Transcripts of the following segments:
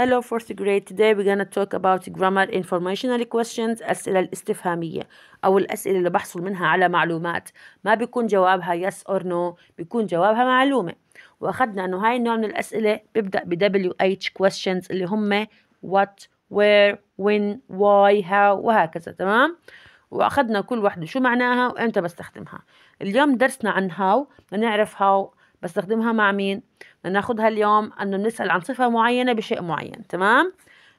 Hello fourth grade today we're gonna talk about grammar informational questions الأسئلة الاستفهامية أو الأسئلة اللي بحصل منها على معلومات ما بيكون جوابها yes or no بيكون جوابها معلومة وأخذنا أنه هاي النوع من الأسئلة بيبدأ ب WH questions اللي هم what where when why how وهكذا تمام وأخذنا كل واحدة شو معناها وإمتى بستخدمها اليوم درسنا عن how نعرف how بستخدمها مع مين بدنا ناخدها اليوم انه بنسال عن صفه معينه بشيء معين تمام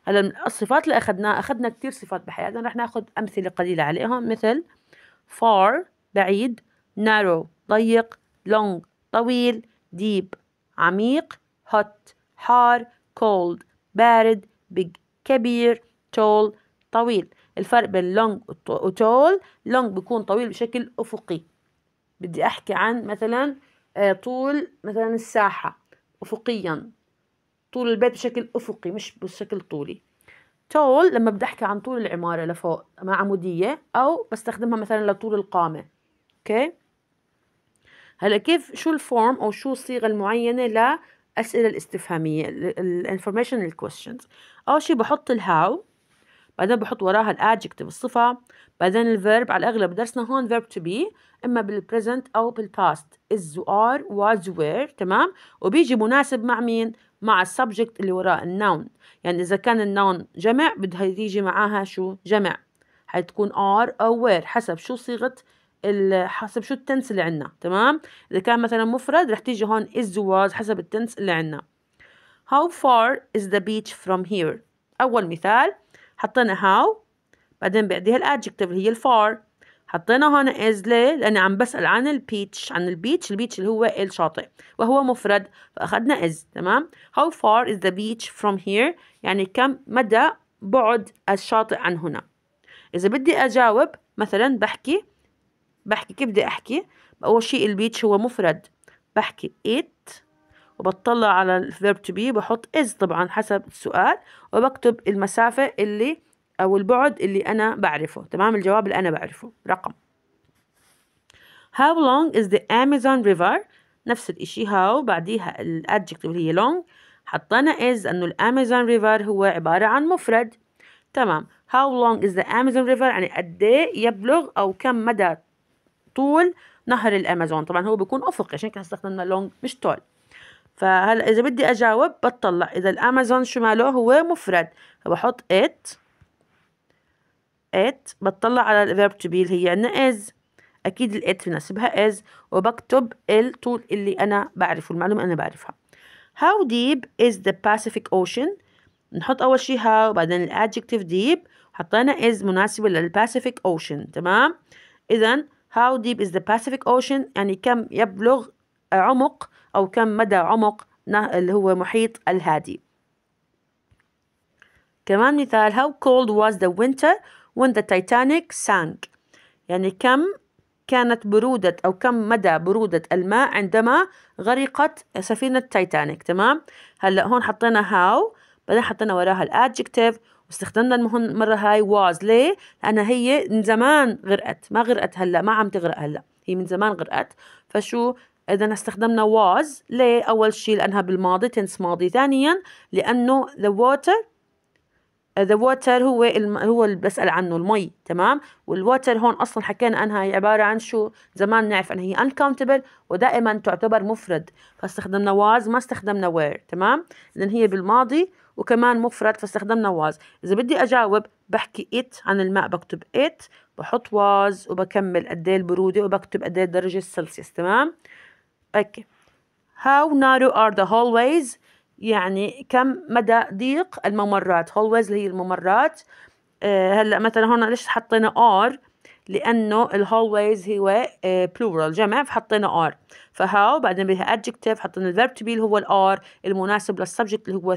هلا الصفات اللي اخذناها اخذنا كثير صفات بحياتنا رح ناخذ امثله قليله عليهم مثل far بعيد narrow ضيق long طويل deep عميق hot حار cold بارد big كبير tall طويل الفرق بين long وتول long بيكون طويل بشكل أفقي بدي أحكي عن مثلا آه، طول مثلا الساحة أفقيا طول البيت بشكل أفقي مش بشكل طولي تول لما بدي أحكي عن طول العمارة لفوق مع عمودية أو بستخدمها مثلا لطول القامة أوكي هلا كيف شو الفورم أو شو الصيغة المعينة لأسئلة الاستفهامية الانفورميشن informational questions أول شي بحط الهاو بعدين بحط وراها الادجكتيف الصفة بعدين الفيرب على الأغلب درسنا هون فيرب to be إما بالبريزنت أو بالباست is are was were تمام وبيجي مناسب مع مين؟ مع السبجكت اللي وراء النون يعني إذا كان النون جمع بدها تيجي معاها شو؟ جمع حتكون are أو وير حسب شو صيغة حسب شو التنس اللي عندنا تمام إذا كان مثلا مفرد رح تيجي هون is was حسب التنس اللي عندنا How far is the beach from here؟ أول مثال حطينا how بعدين بعديها الادجكتيف اللي هي الفار حطينا هنا از ليه لاني عم بسال عن البيتش عن البيتش البيتش اللي هو الشاطئ وهو مفرد فاخذنا از تمام how far is the beach from here يعني كم مدى بعد الشاطئ عن هنا اذا بدي اجاوب مثلا بحكي بحكي كيف بدي احكي اول شيء البيتش هو مفرد بحكي it وبطلع على الفيرب تو بي بحط از طبعا حسب السؤال وبكتب المسافة اللي أو البعد اللي أنا بعرفه تمام الجواب اللي أنا بعرفه رقم How long is the Amazon River نفس الإشي how بعديها الادجكتيف اللي هي long حطينا is أنه الأمازون ريفر هو عبارة عن مفرد تمام how long is the Amazon River يعني قد إيه يبلغ أو كم مدى طول نهر الأمازون طبعا هو بيكون أفقي عشان كده استخدمنا long مش طول فهلا اذا بدي اجاوب بطلع اذا الامازون شو ماله هو مفرد فبحط ات ات بطلع على الفيرب to be اللي هي عندنا is اكيد الات بناسبها is وبكتب ال طول اللي انا بعرفه المعلومه انا بعرفها how deep is the Pacific Ocean نحط اول شيء how وبعدين الادجكتيف deep حطينا is مناسبه للباسيفيك اوشن تمام اذا how deep is the Pacific Ocean يعني كم يبلغ عمق أو كم مدى عمق اللي هو محيط الهادي كمان مثال how cold was the winter when the Titanic sank يعني كم كانت برودة أو كم مدى برودة الماء عندما غرقت سفينة تايتانيك تمام هلأ هون حطينا how بعدين حطينا وراها الادجكتيف واستخدمنا المرة هاي was ليه؟ لأنها هي من زمان غرقت ما غرقت هلأ ما عم تغرق هلأ هي من زمان غرقت فشو إذا استخدمنا was ليه؟ أول شيء لأنها بالماضي تنس ماضي ثانيا لأنه the water the water هو الم... هو اللي بسأل عنه المي تمام والwater هون أصلا حكينا أنها هي عبارة عن شو زمان نعرف أنها هي uncountable ودائما تعتبر مفرد فاستخدمنا was ما استخدمنا where تمام إذا هي بالماضي وكمان مفرد فاستخدمنا was إذا بدي أجاوب بحكي it عن الماء بكتب it بحط was وبكمل قد ايه البرودة وبكتب قد ايه درجة السلسيوس تمام اوكي how narrow are the hallways يعني كم مدى ضيق الممرات hallways اللي هي الممرات آه هلا مثلا هون ليش حطينا ار لانه الهولويز هو بلورال آه، جمع فحطينا ار فهاو بعدين بها ادجكتيف حطينا الفيرب تو بي اللي هو الار المناسب للسبجكت اللي هو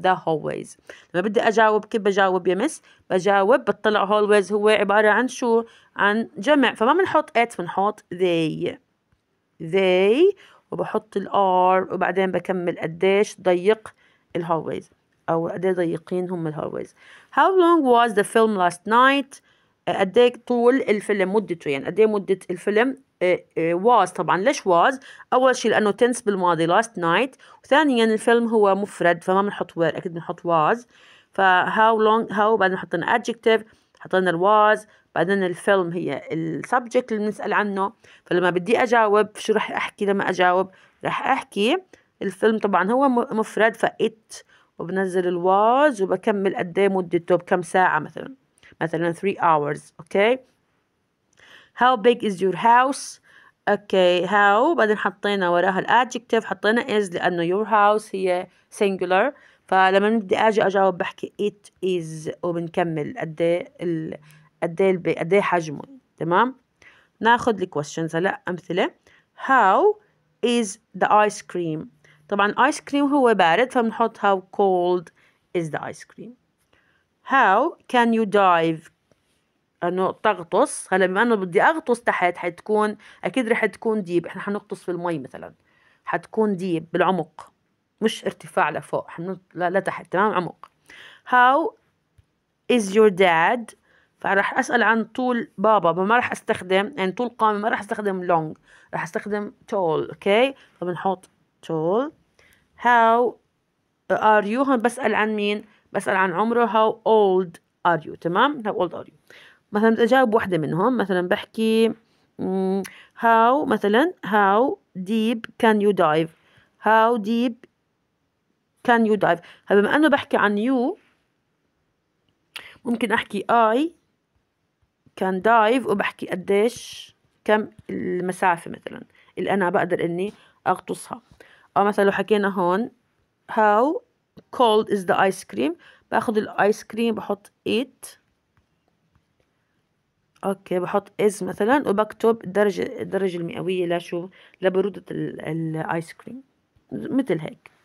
ذا هولويز لما بدي اجاوب كيف بجاوب يا مس بجاوب بطلع هولويز هو عباره عن شو عن جمع فما بنحط ات بنحط they they وبحط r وبعدين بكمل قديش ضيق hallways او قديش ضيقين هم hallways how long was the film last night آه، قد ايه طول الفيلم مدته يعني قد ايه مده الفيلم آه، آه، was طبعا ليش was اول شيء لانه تنس بالماضي last night وثانيا الفيلم هو مفرد فما بنحط where اكيد بنحط was ف how long how بعدين حطينا adjective حطينا ال was بعدين الفيلم هي السبجكت اللي بنسأل عنه فلما بدي أجاوب شو رح أحكي لما أجاوب رح أحكي الفيلم طبعا هو مفرد فإت وبنزل الواز وبكمل قد ايه مدته بكم ساعة مثلا مثلا 3 hours اوكي how big is your house اوكي هاو how بعدين حطينا وراها الادجكتيف حطينا is لانه your house هي singular فلما بدي اجي اجاوب بحكي it is وبنكمل قد ايه قد ايه قد ايه حجمه تمام ناخذ الكويشنز هلا امثله how is the ايس كريم طبعا ايس كريم هو بارد فبنحط how cold is the ايس كريم how can you dive انه تغطس هلا بما انه بدي اغطس تحت حتكون اكيد رح تكون ديب احنا حنغطس في المي مثلا حتكون ديب بالعمق مش ارتفاع لفوق حنط... لا لتحت تمام عمق how is your dad فراح اسال عن طول بابا ما راح استخدم يعني طول قامه ما راح استخدم لونج راح استخدم تول اوكي فبنحط تول هاو ار يو هون بسال عن مين بسال عن عمره هاو اولد ار يو تمام هاو اولد ار يو مثلا بدي اجاوب وحده منهم مثلا بحكي هاو mm، مثلا هاو ديب كان يو دايف هاو ديب كان يو دايف فبما انه بحكي عن يو ممكن احكي اي كان دايف وبحكي قديش كم المسافة مثلا اللي أنا بقدر إني أغطسها أو مثلا لو حكينا هون how cold is the ice cream باخذ الايس كريم بحط it اوكي بحط is مثلا وبكتب الدرجة الدرجة المئوية لشو لبرودة الايس كريم مثل هيك